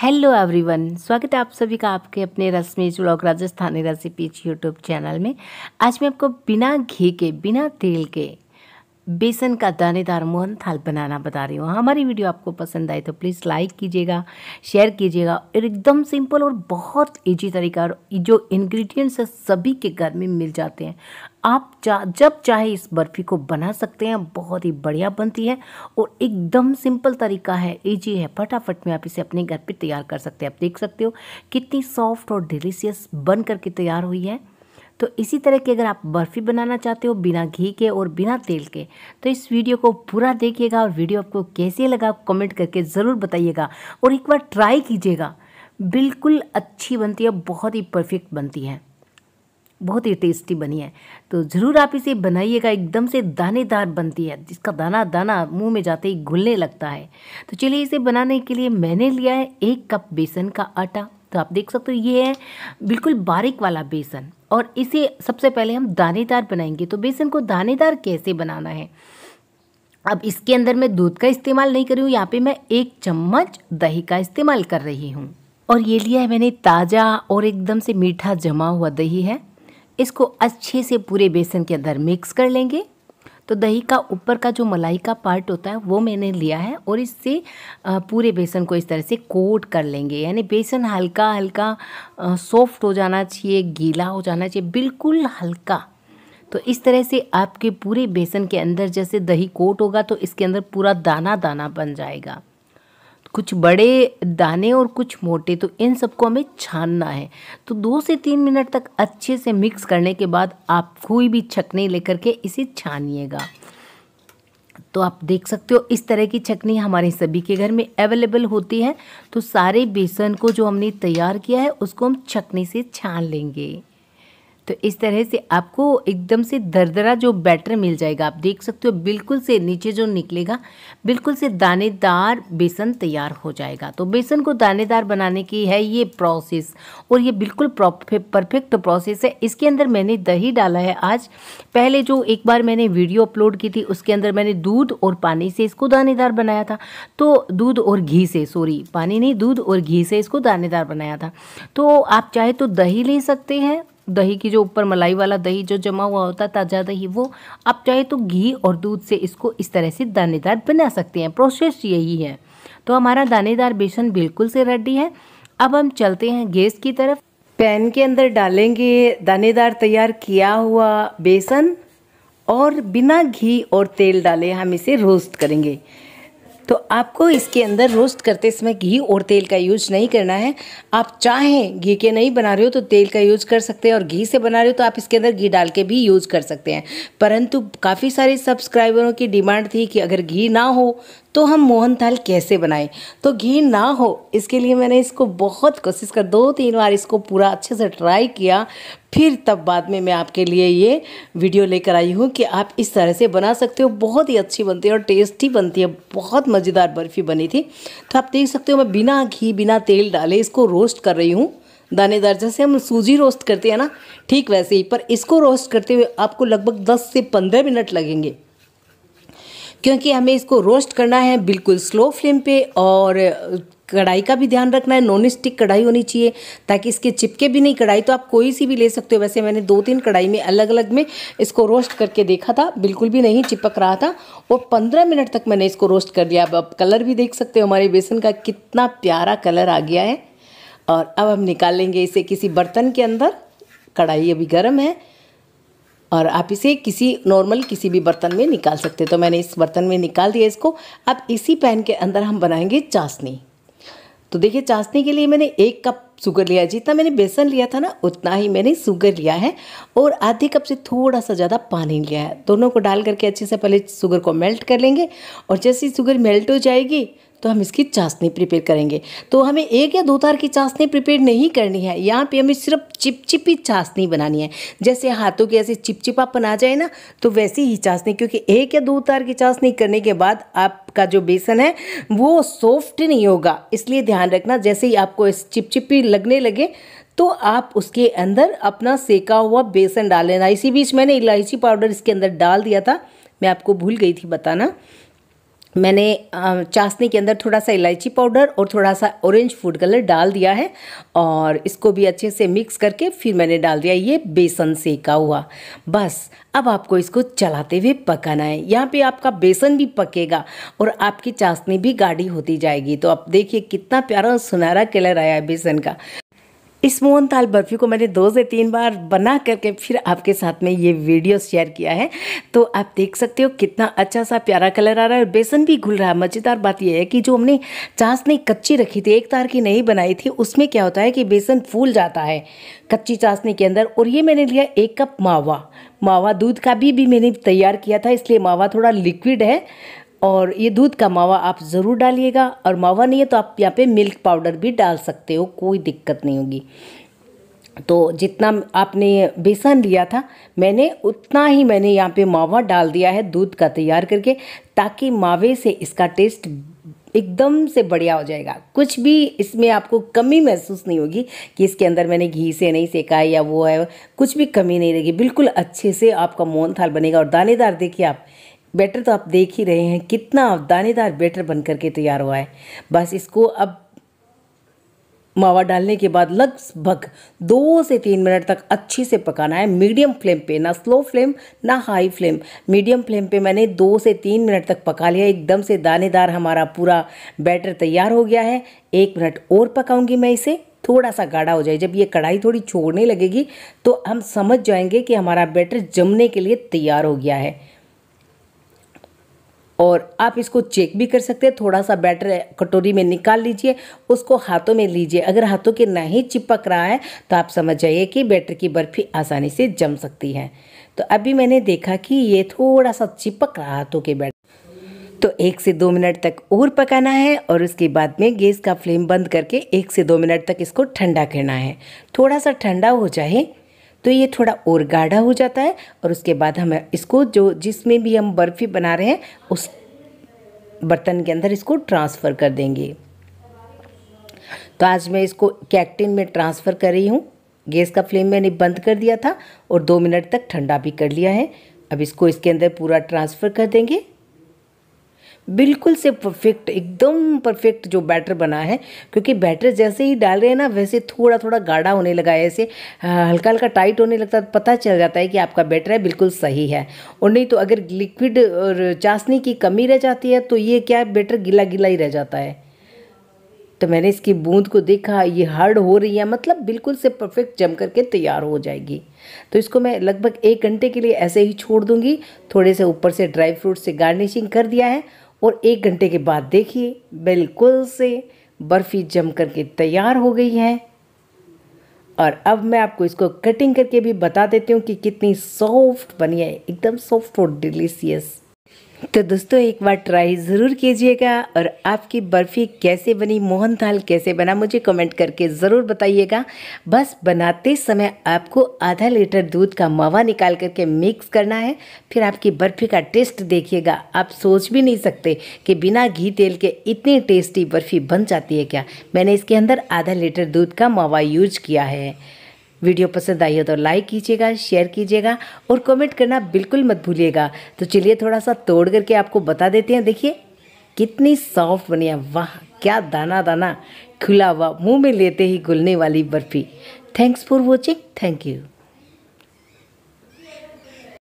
hello everyone स्वागत है आप सभी का आपके अपने रसमेज चुड़ौक राजस्थानी रेसिपीज यूट्यूब चैनल में आज मैं आपको बिना घी के बिना तेल के बेसन का दानेदार मोहन थाल बनाना बता रही हूँ हमारी वीडियो आपको पसंद आए तो प्लीज़ लाइक कीजिएगा शेयर कीजिएगा और एकदम सिंपल और बहुत इजी तरीका और जो इन्ग्रीडियंट्स है सभी के घर में मिल जाते हैं आप चा, जब चाहे इस बर्फ़ी को बना सकते हैं बहुत ही बढ़िया बनती है और एकदम सिंपल तरीका है ईजी है फटाफट में आप इसे अपने घर पे तैयार कर सकते हैं आप देख सकते हो कितनी सॉफ्ट और डिलीशियस बन करके तैयार हुई है तो इसी तरह की अगर आप बर्फ़ी बनाना चाहते हो बिना घी के और बिना तेल के तो इस वीडियो को पूरा देखिएगा और वीडियो आपको कैसे लगा कमेंट करके ज़रूर बताइएगा और एक बार ट्राई कीजिएगा बिल्कुल अच्छी बनती है बहुत ही परफेक्ट बनती है बहुत ही टेस्टी बनी है तो ज़रूर आप इसे बनाइएगा एकदम से दानेदार बनती है जिसका दाना दाना मुंह में जाते ही घुलने लगता है तो चलिए इसे बनाने के लिए मैंने लिया है एक कप बेसन का आटा तो आप देख सकते हो ये है बिल्कुल बारीक वाला बेसन और इसे सबसे पहले हम दानेदार बनाएंगे तो बेसन को दानेदार कैसे बनाना है अब इसके अंदर मैं दूध का इस्तेमाल नहीं कर रही हूँ यहाँ पे मैं एक चम्मच दही का इस्तेमाल कर रही हूँ और ये लिया है मैंने ताज़ा और एकदम से मीठा जमा हुआ दही है इसको अच्छे से पूरे बेसन के अंदर मिक्स कर लेंगे तो दही का ऊपर का जो मलाई का पार्ट होता है वो मैंने लिया है और इससे पूरे बेसन को इस तरह से कोट कर लेंगे यानी बेसन हल्का हल्का सॉफ्ट हो जाना चाहिए गीला हो जाना चाहिए बिल्कुल हल्का तो इस तरह से आपके पूरे बेसन के अंदर जैसे दही कोट होगा तो इसके अंदर पूरा दाना दाना बन जाएगा कुछ बड़े दाने और कुछ मोटे तो इन सबको हमें छानना है तो दो से तीन मिनट तक अच्छे से मिक्स करने के बाद आप कोई भी छकनी लेकर के इसे छानिएगा तो आप देख सकते हो इस तरह की छकनी हमारे सभी के घर में अवेलेबल होती है तो सारे बेसन को जो हमने तैयार किया है उसको हम छकनी से छान लेंगे तो इस तरह से आपको एकदम से दरदरा जो बैटर मिल जाएगा आप देख सकते हो बिल्कुल से नीचे जो निकलेगा बिल्कुल से दानेदार बेसन तैयार हो जाएगा तो बेसन को दानेदार बनाने की है ये प्रोसेस और ये बिल्कुल परफेक्ट प्रोसेस है इसके अंदर मैंने दही डाला है आज पहले जो एक बार मैंने वीडियो अपलोड की थी उसके अंदर मैंने दूध और पानी से इसको दानेदार बनाया था तो दूध और घी से सॉरी पानी नहीं दूध और घी से इसको दानेदार बनाया था तो आप चाहे तो दही ले सकते हैं दही की जो ऊपर मलाई वाला दही जो जमा हुआ होता है ताज़ा दही वो आप चाहे तो घी और दूध से इसको इस तरह से दानेदार बना सकते हैं प्रोसेस यही है तो हमारा दानेदार बेसन बिल्कुल से रेडी है अब हम चलते हैं गैस की तरफ पैन के अंदर डालेंगे दानेदार तैयार किया हुआ बेसन और बिना घी और तेल डाले हम इसे रोस्ट करेंगे तो आपको इसके अंदर रोस्ट करते समय घी और तेल का यूज नहीं करना है आप चाहें घी के नहीं बना रहे हो तो तेल का यूज कर सकते हैं और घी से बना रहे हो तो आप इसके अंदर घी डाल के भी यूज कर सकते हैं परंतु काफ़ी सारे सब्सक्राइबरों की डिमांड थी कि अगर घी ना हो तो हम मोहन थाल कैसे बनाएं तो घी ना हो इसके लिए मैंने इसको बहुत कोशिश कर दो तीन बार इसको पूरा अच्छे से ट्राई किया फिर तब बाद में मैं आपके लिए ये वीडियो लेकर आई हूँ कि आप इस तरह से बना सकते हो बहुत ही अच्छी बनती है और टेस्टी बनती है बहुत मज़ेदार बर्फ़ी बनी थी तो आप देख सकते हो मैं बिना घी बिना तेल डाले इसको रोस्ट कर रही हूँ दानेदार जैसे हम सूजी रोस्ट करते हैं ना ठीक वैसे ही पर इसको रोस्ट करते हुए आपको लगभग दस से पंद्रह मिनट लगेंगे क्योंकि हमें इसको रोस्ट करना है बिल्कुल स्लो फ्लेम पे और कढ़ाई का भी ध्यान रखना है नॉन स्टिक कढ़ाई होनी चाहिए ताकि इसके चिपके भी नहीं कढ़ाई तो आप कोई सी भी ले सकते हो वैसे मैंने दो तीन कढ़ाई में अलग अलग में इसको रोस्ट करके देखा था बिल्कुल भी नहीं चिपक रहा था और पंद्रह मिनट तक मैंने इसको रोस्ट कर दिया अब आप कलर भी देख सकते हो हमारे बेसन का कितना प्यारा कलर आ गया है और अब हम निकालेंगे इसे किसी बर्तन के अंदर कढ़ाई अभी गर्म है और आप इसे किसी नॉर्मल किसी भी बर्तन में निकाल सकते तो मैंने इस बर्तन में निकाल दिया इसको अब इसी पैन के अंदर हम बनाएंगे चाशनी तो देखिए चाशनी के लिए मैंने एक कप शुगर लिया जितना मैंने बेसन लिया था ना उतना ही मैंने शुगर लिया है और आधे कप से थोड़ा सा ज़्यादा पानी लिया है दोनों को डाल करके अच्छे से पहले शुगर को मेल्ट कर लेंगे और जैसे ही शुगर मेल्ट हो जाएगी तो हम इसकी चाशनी प्रिपेयर करेंगे तो हमें एक या दो तार की चाशनी प्रिपेयर नहीं करनी है यहाँ पे हमें सिर्फ चिपचिपी चाशनी बनानी है जैसे हाथों के ऐसे चिपचिपापन आ जाए ना तो वैसी ही चाशनी क्योंकि एक या दो तार की चाशनी करने के बाद आपका जो बेसन है वो सॉफ्ट नहीं होगा इसलिए ध्यान रखना जैसे ही आपको इस चिपचिपी लगने लगे तो आप उसके अंदर अपना सेका हुआ बेसन डाल लेना इसी बीच मैंने इलायची पाउडर इसके अंदर डाल दिया था मैं आपको भूल गई थी बताना मैंने चाशनी के अंदर थोड़ा सा इलायची पाउडर और थोड़ा सा ऑरेंज फूड कलर डाल दिया है और इसको भी अच्छे से मिक्स करके फिर मैंने डाल दिया ये बेसन सेका हुआ बस अब आपको इसको चलाते हुए पकाना है यहाँ पे आपका बेसन भी पकेगा और आपकी चाशनी भी गाढ़ी होती जाएगी तो आप देखिए कितना प्यारा और सुनहरा कलर आया है बेसन का इस मोहन थाल बर्फ़ी को मैंने दो से तीन बार बना करके फिर आपके साथ में ये वीडियो शेयर किया है तो आप देख सकते हो कितना अच्छा सा प्यारा कलर आ रहा है और बेसन भी घुल रहा है मज़ेदार बात यह है कि जो हमने चाशनी कच्ची रखी थी एक तार की नहीं बनाई थी उसमें क्या होता है कि बेसन फूल जाता है कच्ची चाशनी के अंदर और ये मैंने लिया एक कप मावा मावा दूध का भी, भी मैंने तैयार किया था इसलिए मावा थोड़ा लिक्विड है और ये दूध का मावा आप ज़रूर डालिएगा और मावा नहीं है तो आप यहाँ पे मिल्क पाउडर भी डाल सकते हो कोई दिक्कत नहीं होगी तो जितना आपने बेसन लिया था मैंने उतना ही मैंने यहाँ पे मावा डाल दिया है दूध का तैयार करके ताकि मावे से इसका टेस्ट एकदम से बढ़िया हो जाएगा कुछ भी इसमें आपको कमी महसूस नहीं होगी कि इसके अंदर मैंने घी से नहीं सेका है या वो है कुछ भी कमी नहीं रहेगी बिल्कुल अच्छे से आपका मोहन थाल बनेगा और दानेदार देखिए आप बैटर तो आप देख ही रहे हैं कितना दानेदार बैटर बन करके तैयार हुआ है बस इसको अब मावा डालने के बाद लगभग दो से तीन मिनट तक अच्छे से पकाना है मीडियम फ्लेम पे ना स्लो फ्लेम ना हाई फ्लेम मीडियम फ्लेम पे मैंने दो से तीन मिनट तक पका लिया एकदम से दानेदार हमारा पूरा बैटर तैयार हो गया है एक मिनट और पकाऊंगी मैं इसे थोड़ा सा गाढ़ा हो जाए जब ये कढ़ाई थोड़ी छोड़ने लगेगी तो हम समझ जाएंगे कि हमारा बैटर जमने के लिए तैयार हो गया है और आप इसको चेक भी कर सकते हैं थोड़ा सा बैटर कटोरी में निकाल लीजिए उसको हाथों में लीजिए अगर हाथों के नहीं चिपक रहा है तो आप समझ जाइए कि बैटर की बर्फ़ी आसानी से जम सकती है तो अभी मैंने देखा कि ये थोड़ा सा चिपक रहा हाथों के बैटर तो एक से दो मिनट तक और पकाना है और उसके बाद में गैस का फ्लेम बंद करके एक से दो मिनट तक इसको ठंडा करना है थोड़ा सा ठंडा हो जाए तो ये थोड़ा और गाढ़ा हो जाता है और उसके बाद हम इसको जो जिसमें भी हम बर्फ़ी बना रहे हैं उस बर्तन के अंदर इसको ट्रांसफ़र कर देंगे तो आज मैं इसको कैक्टिन में ट्रांसफ़र कर रही हूँ गैस का फ्लेम मैंने बंद कर दिया था और दो मिनट तक ठंडा भी कर लिया है अब इसको इसके अंदर पूरा ट्रांसफ़र कर देंगे बिल्कुल से परफेक्ट एकदम परफेक्ट जो बैटर बना है क्योंकि बैटर जैसे ही डाल रहे हैं ना वैसे थोड़ा थोड़ा गाढ़ा होने लगा है ऐसे हल्का हल्का टाइट होने लगता है तो पता चल जाता है कि आपका बैटर है बिल्कुल सही है और नहीं तो अगर लिक्विड और चाशनी की कमी रह जाती है तो ये क्या है बैटर गीला गीला ही रह जाता है तो मैंने इसकी बूंद को देखा ये हार्ड हो रही है मतलब बिल्कुल से परफेक्ट जम करके तैयार हो जाएगी तो इसको मैं लगभग एक घंटे के लिए ऐसे ही छोड़ दूंगी थोड़े से ऊपर से ड्राई फ्रूट से गार्निशिंग कर दिया है और एक घंटे के बाद देखिए बिल्कुल से बर्फ़ी जम कर के तैयार हो गई है और अब मैं आपको इसको कटिंग करके भी बता देती हूँ कि कितनी सॉफ्ट बनी है एकदम सॉफ्ट और डिलीशियस तो दोस्तों एक बार ट्राई ज़रूर कीजिएगा और आपकी बर्फ़ी कैसे बनी मोहन थाल कैसे बना मुझे कमेंट करके ज़रूर बताइएगा बस बनाते समय आपको आधा लीटर दूध का मावा निकाल करके मिक्स करना है फिर आपकी बर्फ़ी का टेस्ट देखिएगा आप सोच भी नहीं सकते कि बिना घी तेल के इतनी टेस्टी बर्फ़ी बन जाती है क्या मैंने इसके अंदर आधा लीटर दूध का मावा यूज किया है वीडियो पसंद आई हो तो लाइक कीजिएगा शेयर कीजिएगा और कमेंट करना बिल्कुल मत भूलिएगा तो चलिए थोड़ा सा तोड़ करके आपको बता देते हैं देखिए कितनी सॉफ्ट बनी है वाह क्या दाना दाना खुला हुआ मुंह में लेते ही घुलने वाली barfi thanks for watching thank you